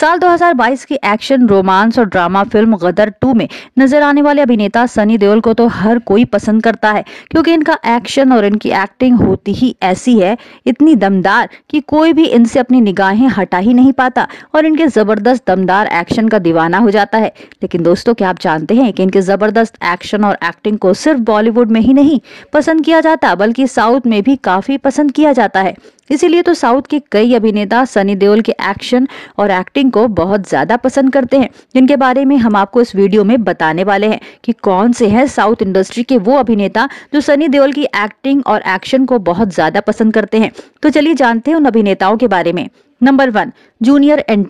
साल 2022 की action romance और ड्रामा फिल्म गदर टू में नजर आने वाले अभिनेता सनी देओल को तो हर कोई पसंद करता है क्योंकि इनका एक्शन और इनकी एक्टिंग होती ही ऐसी है इतनी दमदार कि कोई भी इनसे अपनी निगाहें हटा ही नहीं पाता और इनके जबरदस्त दमदार एक्शन का दीवाना हो जाता है लेकिन दोस्तों क्या आप जानते हैं कि इनके जबरदस्त एक्शन और एक्टिंग को सिर्फ बॉलीवुड में ही नहीं पसंद किया जाता बल्कि साउथ में भी काफी पसंद किया जाता है इसीलिए तो साउथ के कई अभिनेता सनी देओल के एक्शन और एक्टिंग को बहुत ज़्यादा पसंद करते हैं जिनके बारे में हम आपको इस वीडियो में बताने वाले हैं कि कौन से हैं साउथ इंडस्ट्री के वो अभिनेता जो सनी देओल की एक्टिंग और एक्शन को बहुत ज़्यादा पसंद करते हैं तो चलिए जानते हैं उन अभिनेताओं के बारे में number one junior N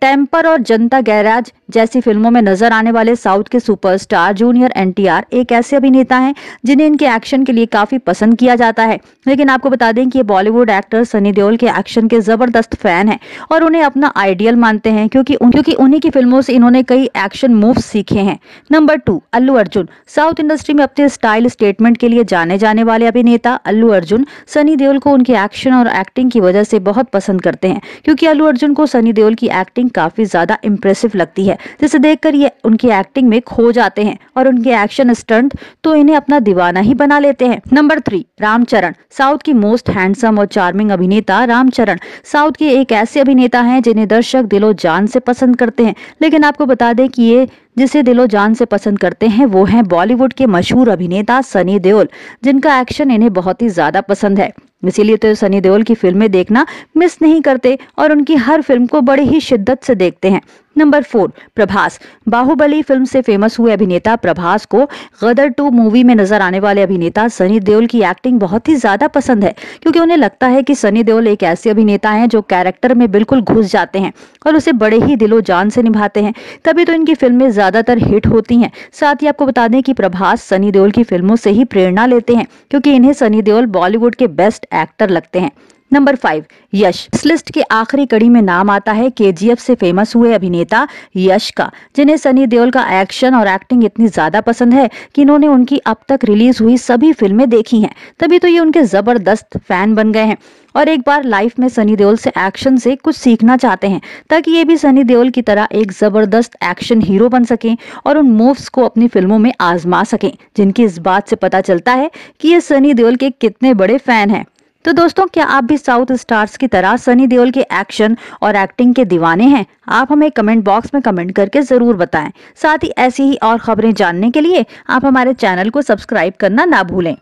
Temper और जनता गैराज जैसी फिल्मों में नजर आने वाले साउथ के सुपरस्टार जूनियर एनटीआर एक ऐसे अभिनेता हैं जिन्हें इनके एक्शन के लिए काफी पसंद किया जाता है लेकिन आपको बता दें कि ये बॉलीवुड एक्टर सनी देओल के एक्शन के जबरदस्त फैन हैं और उन्हें अपना आइडियल मानते हैं क्योंकि क्योंकि उन्हीं की फिल्मों से इन्होंने कई एक्शन मूव सीखे हैं number two Allu Arjun South industry में अपने तो स्टाइल स्टेटमेंट के लिए जाने जाने वाले अभिनेता अल्लू अर्जुन सनी देओल को उनके एक्शन और एक्टिंग की वजह से बहुत पसंद करते हैं क्योंकि अल्लू अर्जुन को सनी देओल की एक्टिंग एक्टिंग काफ़ी ज़्यादा इम्प्रेसिव लगती है जिसे देखकर ये उनकी एक्टिंग में खो जाते हैं और उनके एक्शन स्टंट तो इन्हें अपना दीवाना ही बना लेते हैं नंबर थ्री रामचरण साउथ की मोस्ट हैंडसम और चार्मिंग अभिनेता रामचरण साउथ के एक ऐसे अभिनेता हैं जिन्हें दर्शक दिलो जान से पसंद करते हैं लेकिन आपको बता दें कि ये जिसे दिलो जान से पसंद करते हैं वो हैं बॉलीवुड के मशहूर अभिनेता सनी देओल जिनका एक्शन इन्हें बहुत ही ज्यादा पसंद है इसीलिए तो सनी देओल की फिल्में देखना मिस नहीं करते और उनकी हर फिल्म को बड़ी ही शिद्दत से देखते हैं number four Prabhas Baahubali film से फेमस हुए अभिनेता प्रभास को गदर टू मूवी में नजर आने वाले अभिनेता सनी देओल की एक्टिंग बहुत ही ज्यादा पसंद है क्योंकि उन्हें लगता है कि सनी देओल एक ऐसे अभिनेता हैं जो कैरेक्टर में बिल्कुल घुस जाते हैं और उसे बड़े ही दिलो जान से निभाते हैं तभी तो इनकी फिल्में ज्यादातर हिट होती हैं साथ ही आपको बता दें कि प्रभास सनी देओल की फिल्मों से ही प्रेरणा लेते हैं क्योंकि इन्हें सनी देओल बॉलीवुड के बेस्ट एक्टर लगते हैं नंबर फाइव यश इस लिस्ट के आखिरी कड़ी में नाम आता है केजीएफ से फेमस हुए अभिनेता यश का जिन्हें सनी देओल का एक्शन और एक्टिंग इतनी ज्यादा पसंद है कि इन्होंने उनकी अब तक रिलीज हुई सभी फिल्में देखी हैं तभी तो ये उनके जबरदस्त फैन बन गए हैं और एक बार लाइफ में सनी देओल से एक्शन से कुछ सीखना चाहते हैं ताकि ये भी सनी देओल की तरह एक जबरदस्त एक्शन हीरो बन सकें और उन मूव्स को अपनी फिल्मों में आजमा सकें जिनकी इस बात से पता चलता है कि ये सनी देओल के कितने बड़े फैन हैं तो दोस्तों क्या आप भी साउथ स्टार्स की तरह सनी देओल के एक्शन और एक्टिंग के दीवाने हैं आप हमें कमेंट बॉक्स में कमेंट करके जरूर बताएं साथ ही ऐसी ही और खबरें जानने के लिए आप हमारे चैनल को सब्सक्राइब करना ना भूलें